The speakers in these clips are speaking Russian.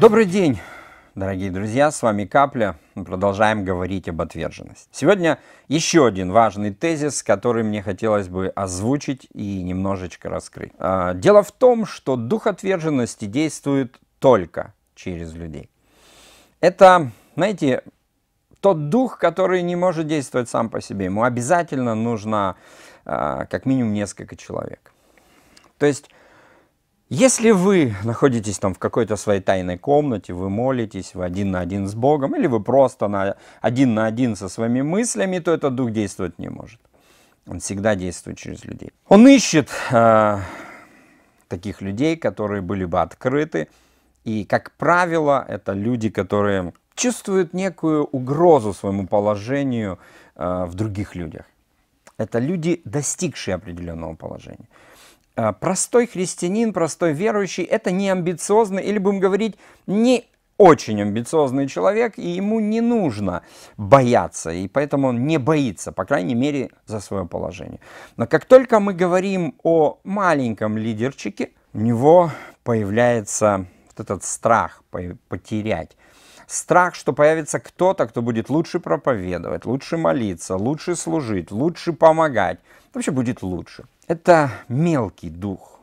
Добрый день, дорогие друзья, с вами Капля. Мы продолжаем говорить об отверженности. Сегодня еще один важный тезис, который мне хотелось бы озвучить и немножечко раскрыть. А, дело в том, что дух отверженности действует только через людей. Это, знаете, тот дух, который не может действовать сам по себе. Ему обязательно нужно а, как минимум несколько человек. То есть если вы находитесь там в какой-то своей тайной комнате, вы молитесь, вы один на один с Богом, или вы просто на, один на один со своими мыслями, то этот дух действовать не может. Он всегда действует через людей. Он ищет э, таких людей, которые были бы открыты. И, как правило, это люди, которые чувствуют некую угрозу своему положению э, в других людях. Это люди, достигшие определенного положения. Э, простой христианин, простой верующий, это не амбициозный, или будем говорить, не очень амбициозный человек, и ему не нужно бояться, и поэтому он не боится, по крайней мере, за свое положение. Но как только мы говорим о маленьком лидерчике, у него появляется вот этот страх потерять Страх, что появится кто-то, кто будет лучше проповедовать, лучше молиться, лучше служить, лучше помогать. Вообще будет лучше. Это мелкий дух.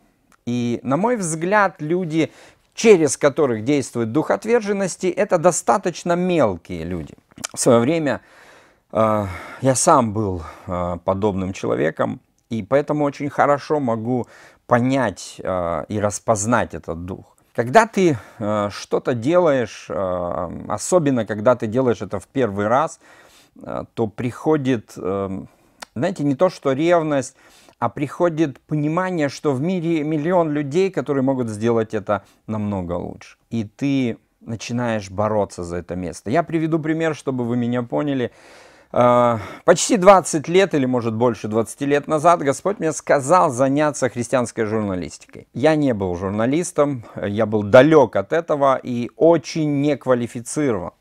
И, на мой взгляд, люди, через которых действует дух отверженности, это достаточно мелкие люди. В свое время э, я сам был э, подобным человеком, и поэтому очень хорошо могу понять э, и распознать этот дух. Когда ты э, что-то делаешь, э, особенно когда ты делаешь это в первый раз, э, то приходит, э, знаете, не то что ревность, а приходит понимание, что в мире миллион людей, которые могут сделать это намного лучше. И ты начинаешь бороться за это место. Я приведу пример, чтобы вы меня поняли. Э, почти 20 лет или может больше 20 лет назад Господь мне сказал заняться христианской журналистикой. Я не был журналистом, я был далек от этого и очень неквалифицирован.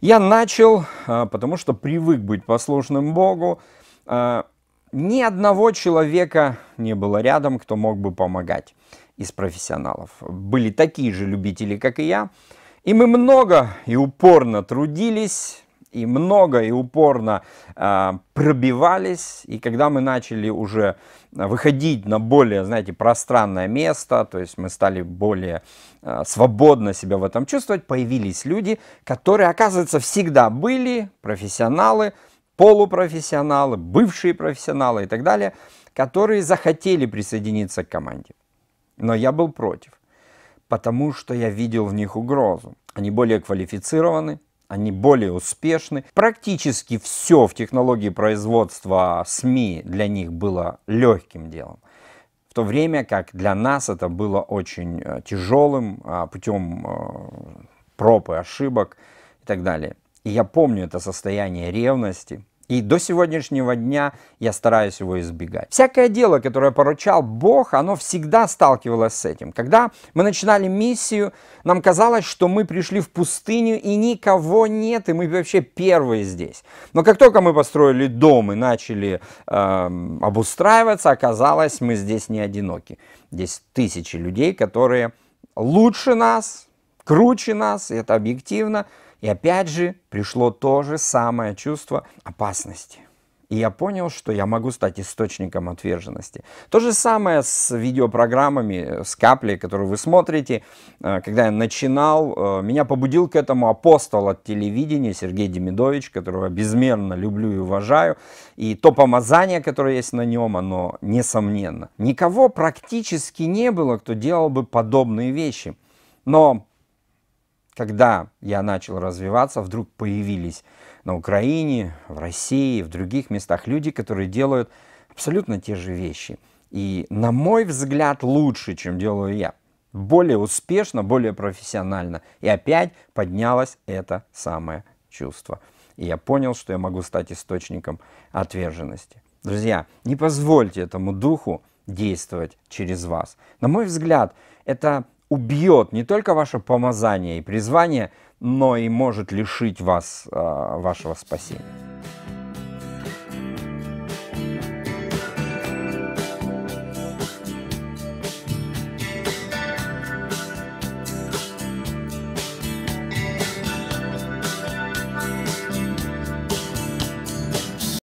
Я начал, э, потому что привык быть послушным Богу. Э, ни одного человека не было рядом, кто мог бы помогать из профессионалов. Были такие же любители, как и я. И мы много и упорно трудились, и много, и упорно э, пробивались. И когда мы начали уже а, выходить на более, знаете, пространное место, то есть мы стали более э, свободно себя в этом чувствовать, появились люди, которые, оказывается, всегда были профессионалы, полупрофессионалы, бывшие профессионалы и так далее, которые захотели присоединиться к команде. Но я был против, потому что я видел в них угрозу. Они более квалифицированы, они более успешны. Практически все в технологии производства СМИ для них было легким делом. В то время как для нас это было очень э, тяжелым а, путем э, проб и ошибок и так далее. И я помню это состояние ревности – и до сегодняшнего дня я стараюсь его избегать. Всякое дело, которое поручал Бог, оно всегда сталкивалось с этим. Когда мы начинали миссию, нам казалось, что мы пришли в пустыню, и никого нет, и мы вообще первые здесь. Но как только мы построили дом и начали э, обустраиваться, оказалось, мы здесь не одиноки. Здесь тысячи людей, которые лучше нас, круче нас, и это объективно, и опять же пришло то же самое чувство опасности. И я понял, что я могу стать источником отверженности. То же самое с видеопрограммами, э, с каплей, которую вы смотрите. Э, когда я начинал, э, меня побудил к этому апостол от телевидения Сергей Демидович, которого безмерно люблю и уважаю. И то помазание, которое есть на нем, оно несомненно. Никого практически не было, кто делал бы подобные вещи. Но когда я начал развиваться, вдруг появились на Украине, в России, в других местах люди, которые делают абсолютно те же вещи. И, на мой взгляд, лучше, чем делаю я. Более успешно, более профессионально. И опять поднялось это самое чувство. И я понял, что я могу стать источником отверженности. Друзья, не позвольте этому духу действовать через вас. На мой взгляд, это убьет не только ваше помазание и призвание, но и может лишить вас э, вашего спасения.